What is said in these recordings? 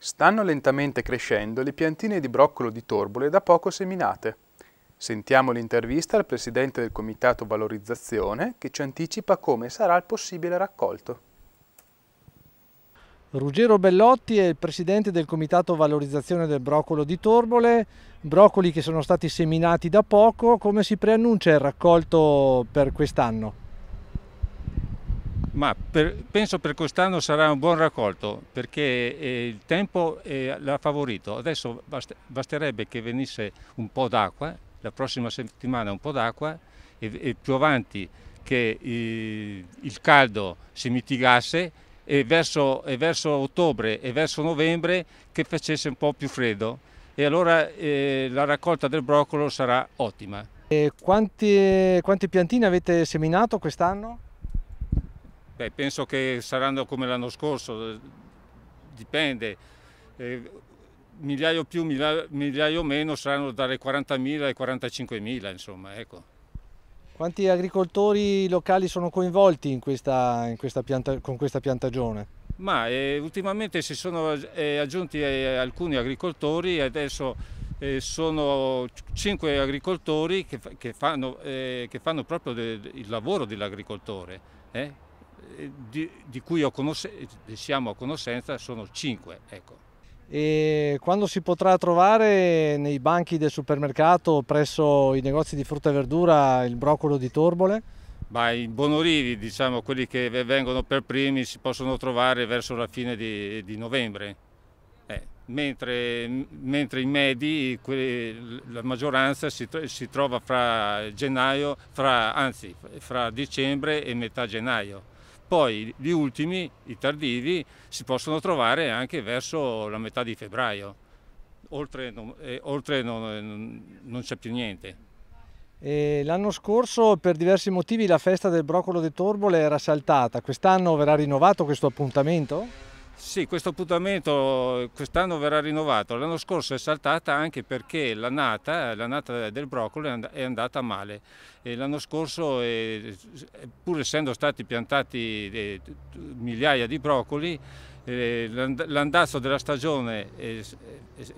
Stanno lentamente crescendo le piantine di broccolo di Torbole da poco seminate. Sentiamo l'intervista al presidente del comitato valorizzazione che ci anticipa come sarà il possibile raccolto. Ruggero Bellotti è il presidente del comitato valorizzazione del broccolo di Torbole, broccoli che sono stati seminati da poco, come si preannuncia il raccolto per quest'anno? ma per, penso per quest'anno sarà un buon raccolto perché eh, il tempo eh, l'ha favorito. Adesso bast basterebbe che venisse un po' d'acqua, la prossima settimana un po' d'acqua e, e, più avanti che eh, il caldo si mitigasse e verso, e verso, ottobre e verso novembre che facesse un po' più freddo e allora eh, la raccolta del broccolo sarà ottima. E quanti, quante piantine avete seminato quest'anno? Beh, penso che saranno come l'anno scorso, eh, dipende. Eh, migliaio più, migliaio, migliaio, meno saranno dalle 40.000 ai 45.000, insomma, ecco. Quanti agricoltori locali sono coinvolti in questa, in questa pianta, con questa piantagione? Ma eh, ultimamente si sono eh, aggiunti eh, alcuni agricoltori e adesso eh, sono cinque agricoltori che, che, fanno, eh, che fanno, proprio de, il lavoro dell'agricoltore. Eh, di, di, cui siamo a conoscenza sono 5. Ecco. E quando si potrà trovare nei banchi del supermercato presso i negozi di frutta e verdura il broccolo di Torbole? Ma i bonorivi, diciamo, quelli che vengono per primi, si possono trovare verso la fine di, di novembre. Eh, mentre, mentre, i medi, quelli, la maggioranza si, si, trova fra gennaio, fra, anzi, fra dicembre e metà gennaio. Poi gli ultimi, i tardivi, si possono trovare anche verso la metà di febbraio, oltre, eh, oltre eh, non, non c'è più niente. L'anno scorso per diversi motivi la festa del broccolo di Torbole era saltata, quest'anno verrà rinnovato questo appuntamento? Sì, questo appuntamento eh, quest'anno verrà rinnovato, l'anno scorso è saltata anche perché la nata, la nata del broccolo è andata male. L'anno scorso, eh, eh, pur essendo stati piantati migliaia di broccoli, l'andazzo della stagione,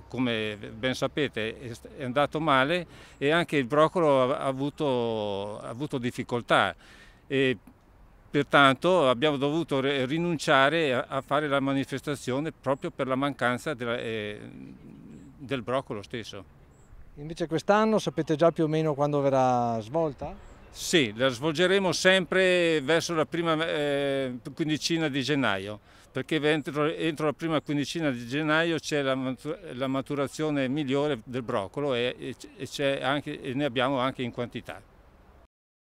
come ben sapete, è andato male e anche il broccolo ha avuto, ha avuto difficoltà. E Pertanto abbiamo dovuto rinunciare a fare la manifestazione proprio per la mancanza della, eh, del broccolo stesso. Invece quest'anno sapete già più o meno quando verrà svolta? Sì, la svolgeremo sempre verso la prima eh, quindicina di gennaio, perché entro, entro, la prima quindicina di gennaio c'è la, la, maturazione migliore del broccolo e, e, anche, e ne abbiamo anche in quantità.